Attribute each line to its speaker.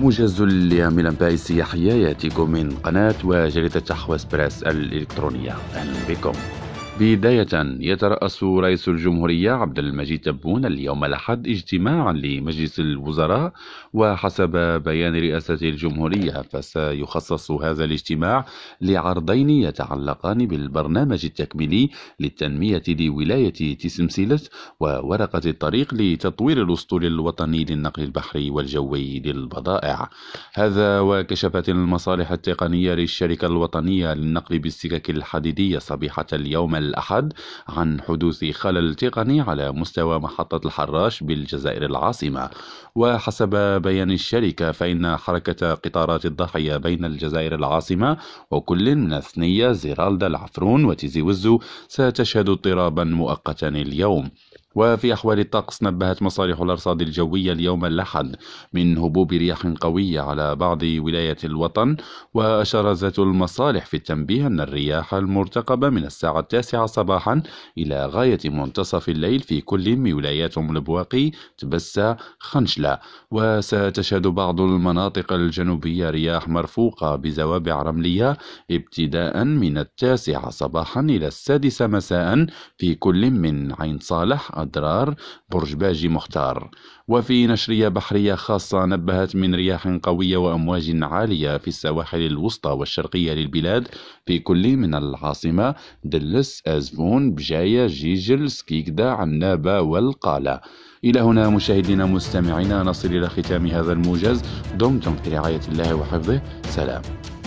Speaker 1: موجز لعمل متاعي السياحية يأتيكم من قناة وجريدة تحوى بريس الإلكترونية أهلا بكم بداية يترأس رئيس الجمهورية عبد المجيد تبون اليوم الأحد اجتماعا لمجلس الوزراء وحسب بيان رئاسة الجمهورية فسيخصص هذا الاجتماع لعرضين يتعلقان بالبرنامج التكميلي للتنمية لولاية تسمسيلة وورقة الطريق لتطوير الأسطول الوطني للنقل البحري والجوي للبضائع هذا وكشفت المصالح التقنية للشركة الوطنية للنقل بالسكك الحديدية صبيحة اليوم الأحد عن حدوث خلل تقني على مستوى محطة الحراش بالجزائر العاصمة وحسب بيان الشركة فإن حركة قطارات الضاحية بين الجزائر العاصمة وكل من الثنية زيرالدا العفرون وتيزي وزو ستشهد اضطرابا مؤقتا اليوم وفي أحوال الطقس نبهت مصالح الأرصاد الجوية اليوم الأحد من هبوب رياح قوية على بعض ولايات الوطن وأشرزت المصالح في التنبيه أن الرياح المرتقبة من الساعة التاسعة صباحا إلى غاية منتصف الليل في كل من ولايات البواقي تبسة خنشلة وستشهد بعض المناطق الجنوبية رياح مرفوقة بزوابع رملية ابتداء من التاسعة صباحا إلى السادسة مساء في كل من عين صالح الدرار برج باجي مختار وفي نشرية بحرية خاصة نبهت من رياح قوية وأمواج عالية في السواحل الوسطى والشرقية للبلاد في كل من العاصمة دلس أزفون بجاية جيجل سكيكدا عنابة والقالة إلى هنا مشاهدينا مستمعينا نصل إلى ختام هذا الموجز دمتم في رعاية الله وحفظه سلام